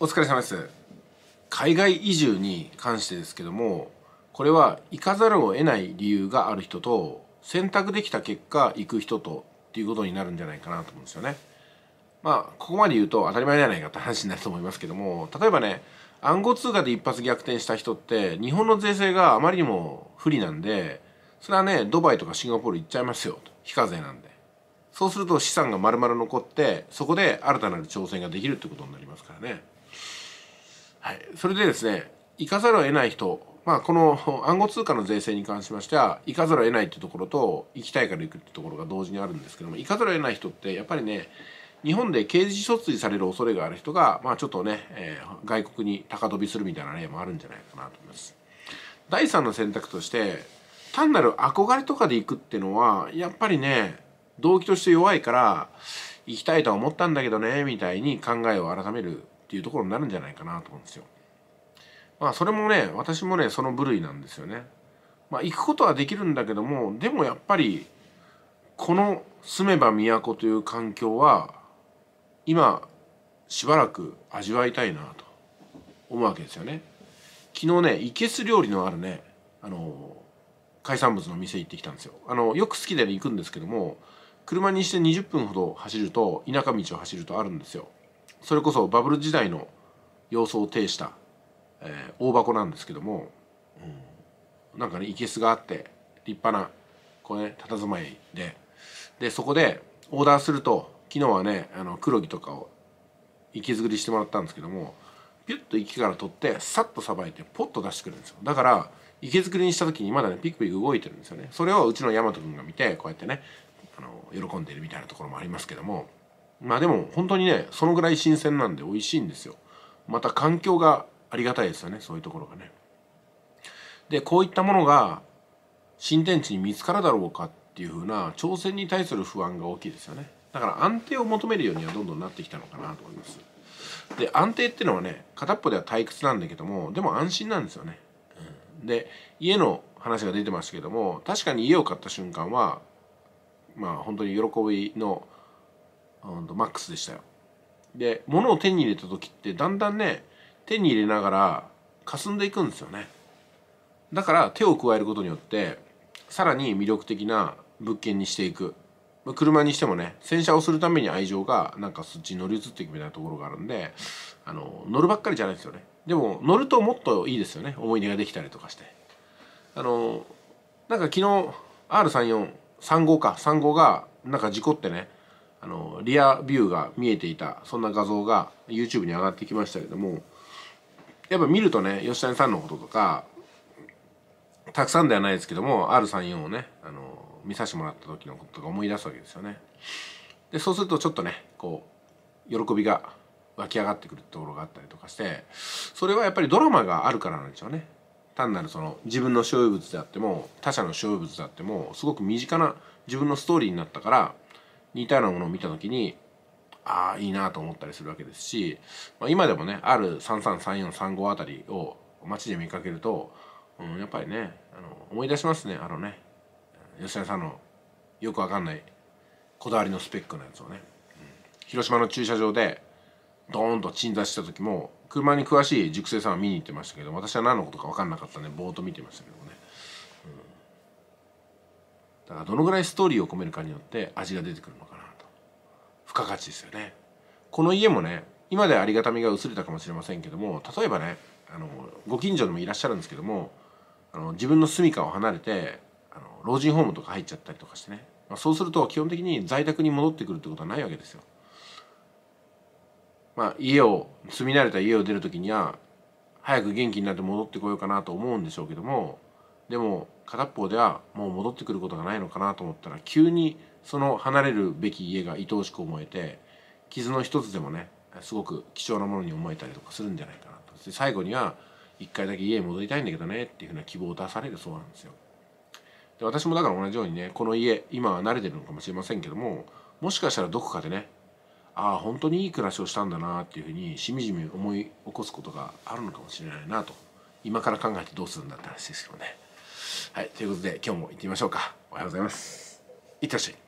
お疲れ様です海外移住に関してですけどもこれは行かざるを得ない理由がある人と選択できた結果行く人とっていうことになるんじゃないかなと思うんですよね。まあここまで言うと当たり前じゃないかって話になると思いますけども例えばね暗号通貨で一発逆転した人って日本の税制があまりにも不利なんでそれはねドバイとかシンガポール行っちゃいますよと非課税なんでそうすると資産が丸々残ってそこで新たなる挑戦ができるってことになりますからね。はい、それでですね行かざるを得ない人まあ、この暗号通貨の税制に関しましては行かざるを得ないていうところと行きたいから行くていうところが同時にあるんですけども行かざるを得ない人ってやっぱりね日本で刑事訴追される恐れがある人が、まあ、ちょっとね、えー、外国に高飛びするみたいな例もあるんじゃないかなと思います。第3の選択として単なる憧れとかで行くっていうのはやっぱりね動機として弱いから行きたいとは思ったんだけどねみたいに考えを改めるっていうところになるんじゃないかなと思うんですよ。まあそれもね私もねその部類なんですよね。まあ行くことはできるんだけどもでもやっぱりこの住めば都という環境は今しばらく味わいたいなと思うわけですよね。昨日ねいけす料理のあるねあの海産物の店行ってきたんですよ。あのよく好きで、行くんですけども車にして20分ほど走ると田舎道を走るとあるんですよ。それこそバブル時代の様相を呈した、えー、大箱なんですけども、うん、なんかねいけすがあって立派なこうね佇まいででそこでオーダーすると昨日はねあの黒木とかを池づくりしてもらったんですけどもピュッと息から取ってさっとさばいてポッと出してくるんですよだから池作りにした時にまだねピクピク動いてるんですよねそれをうちの大和君が見てこうやってねあの喜んでるみたいなところもありますけどもまあでも本当にねそのぐらい新鮮なんで美味しいんですよまた環境がありがたいですよねそういうところがねでこういったものが新天地に見つかるだろうかっていうふうな挑戦に対する不安が大きいですよねだから安定を求めるようにはどんどんなってきたのかなと思いますで安定っていうのはね片っぽでは退屈なんだけどもでも安心なんですよね、うん、で家の話が出てましたけども確かに家を買った瞬間はまあ本当に喜びのマックスでしたよで物を手に入れた時ってだんだんね手に入れながら霞んでいくんですよねだから手を加えることによってさらに魅力的な物件にしていく車にしてもね洗車をするために愛情がなんかそっちに乗り移っていくみたいなところがあるんであの乗るばっかりじゃないですよねでも乗るともっといいですよね思い出ができたりとかしてあのなんか昨日 R3435 か35がなんか事故ってねあのリアビューが見えていたそんな画像が YouTube に上がってきましたけどもやっぱ見るとね吉谷さんのこととかたくさんではないですけども R34 をねあの見させてもらった時のこととか思い出すわけですよね。でそうするとちょっとねこう喜びが湧き上がってくるところがあったりとかしてそれはやっぱりドラマがあるからなんでしょうね。単なるその自分の所有物であっても他者の所有物であってもすごく身近な自分のストーリーになったから似たようなものを見た時にああいいなと思ったりするわけですし、まあ、今でもねある333435あたりを街で見かけると、うん、やっぱりねあの思い出しますねあのね吉田さんのよくわかんないこだわりのスペックのやつをね、うん、広島の駐車場でドーンと鎮座した時も車に詳しい熟成さんは見に行ってましたけど私は何のことか分かんなかったんでぼーっと見てましたけどねだからどのぐらいストーリーを込めるかによって味が出てくるのかなと付加価値ですよねこの家もね今でありがたみが薄れたかもしれませんけども例えばねあのご近所にもいらっしゃるんですけどもあの自分の住処を離れてあの老人ホームとか入っちゃったりとかしてね、まあ、そうすると基本的に在宅に戻ってくるってことはないわけですよ。まあ、家を住み慣れた家を出る時には早く元気になって戻ってこようかなと思うんでしょうけどもでも片方ではもう戻ってくることがないのかなと思ったら急にその離れるべき家が愛おしく思えて傷の一つでもねすごく貴重なものに思えたりとかするんじゃないかなと最後には一回だけ家に戻りたいんだけどねっていうふうな希望を出されるそうなんですよで私もだから同じようにねこの家今は慣れてるのかもしれませんけどももしかしたらどこかでねああ本当にいい暮らしをしたんだなっていうふうにしみじみ思い起こすことがあるのかもしれないなと今から考えてどうするんだって話ですけどねはい、ということで今日も行ってみましょうか。おはようございます。いってらっしゃい。